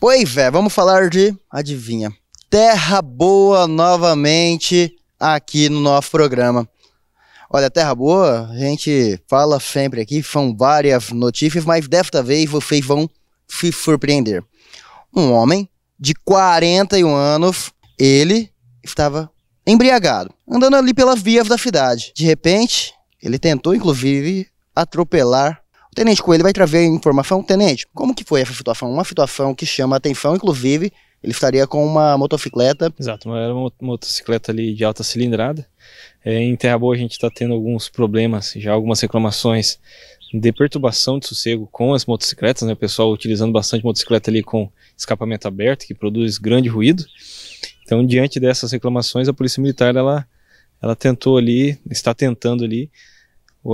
Pois é, vamos falar de, adivinha, Terra Boa novamente aqui no nosso programa. Olha, Terra Boa, a gente fala sempre aqui, são várias notícias, mas desta vez vocês vão se surpreender. Um homem de 41 anos, ele estava embriagado, andando ali pelas vias da cidade. De repente, ele tentou, inclusive, atropelar Tenente Coelho vai trazer informação. Tenente, como que foi essa situação? Uma situação que chama a atenção, inclusive, ele estaria com uma motocicleta. Exato, era uma motocicleta ali de alta cilindrada. É, em Terra Boa a gente está tendo alguns problemas, já algumas reclamações de perturbação de sossego com as motocicletas, né? O pessoal utilizando bastante motocicleta ali com escapamento aberto, que produz grande ruído. Então, diante dessas reclamações, a Polícia Militar, ela, ela tentou ali, está tentando ali,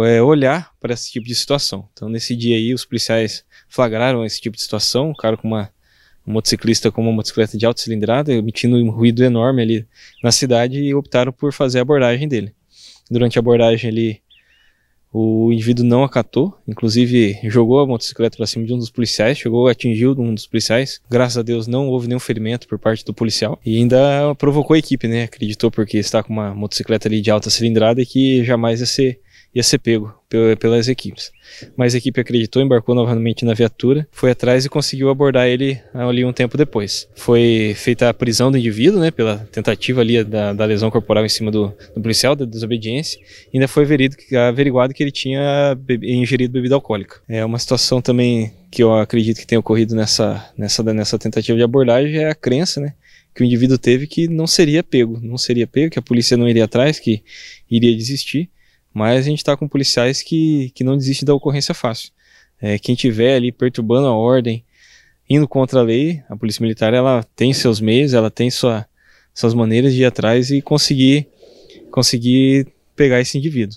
é, olhar para esse tipo de situação. Então, nesse dia aí, os policiais flagraram esse tipo de situação, um cara com uma um motociclista com uma motocicleta de alta cilindrada, emitindo um ruído enorme ali na cidade e optaram por fazer a abordagem dele. Durante a abordagem ele o indivíduo não acatou, inclusive jogou a motocicleta para cima de um dos policiais, chegou e atingiu um dos policiais. Graças a Deus não houve nenhum ferimento por parte do policial e ainda provocou a equipe, né? Acreditou porque está com uma motocicleta ali de alta cilindrada e que jamais ia ser ia ser pego pelas equipes. Mas a equipe acreditou, embarcou novamente na viatura, foi atrás e conseguiu abordar ele ali um tempo depois. Foi feita a prisão do indivíduo, né, pela tentativa ali da, da lesão corporal em cima do, do policial, da desobediência. Ainda foi verido, averiguado que ele tinha bebe, ingerido bebida alcoólica. É uma situação também que eu acredito que tenha ocorrido nessa, nessa, nessa tentativa de abordagem é a crença, né, que o indivíduo teve que não seria pego, não seria pego, que a polícia não iria atrás, que iria desistir mas a gente está com policiais que, que não desistem da ocorrência fácil. É, quem tiver ali perturbando a ordem, indo contra a lei, a polícia militar ela tem seus meios, ela tem sua, suas maneiras de ir atrás e conseguir conseguir pegar esse indivíduo.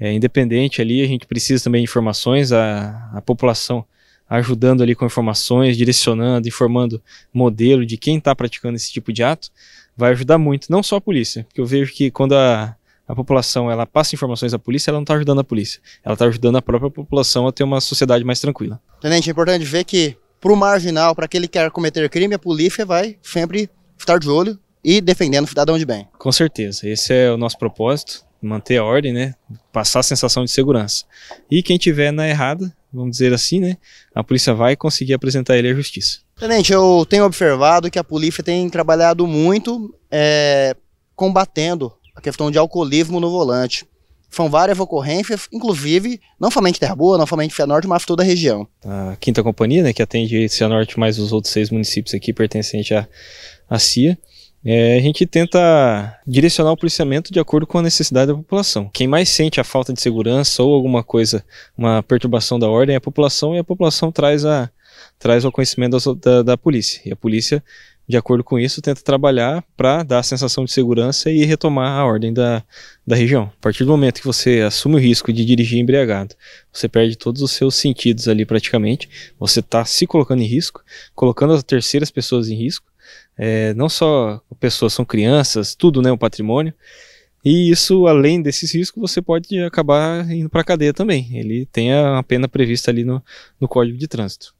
É, independente ali, a gente precisa também de informações, a, a população ajudando ali com informações, direcionando, informando modelo de quem está praticando esse tipo de ato, vai ajudar muito, não só a polícia, porque eu vejo que quando a, a população ela passa informações à polícia, ela não está ajudando a polícia. Ela está ajudando a própria população a ter uma sociedade mais tranquila. Tenente, é importante ver que para o marginal, para aquele que quer cometer crime, a polícia vai sempre estar de olho e defendendo o cidadão de bem. Com certeza, esse é o nosso propósito, manter a ordem, né? Passar a sensação de segurança. E quem tiver na errada, vamos dizer assim, né? A polícia vai conseguir apresentar ele à justiça. Tenente, eu tenho observado que a polícia tem trabalhado muito é, combatendo a questão de alcoolismo no volante. São várias ocorrências, inclusive, não somente Terra Boa, não somente Cianorte, mas toda a região. A quinta companhia, né, que atende Cianorte mais os outros seis municípios aqui pertencentes à, à CIA, é, a gente tenta direcionar o policiamento de acordo com a necessidade da população. Quem mais sente a falta de segurança ou alguma coisa, uma perturbação da ordem, é a população e a população traz, a, traz o conhecimento da, da, da polícia. E a polícia de acordo com isso, tenta trabalhar para dar a sensação de segurança e retomar a ordem da, da região. A partir do momento que você assume o risco de dirigir embriagado, você perde todos os seus sentidos ali praticamente, você está se colocando em risco, colocando as terceiras pessoas em risco, é, não só pessoas, são crianças, tudo, né, o patrimônio, e isso, além desses riscos, você pode acabar indo para a cadeia também. Ele tem a pena prevista ali no, no Código de Trânsito.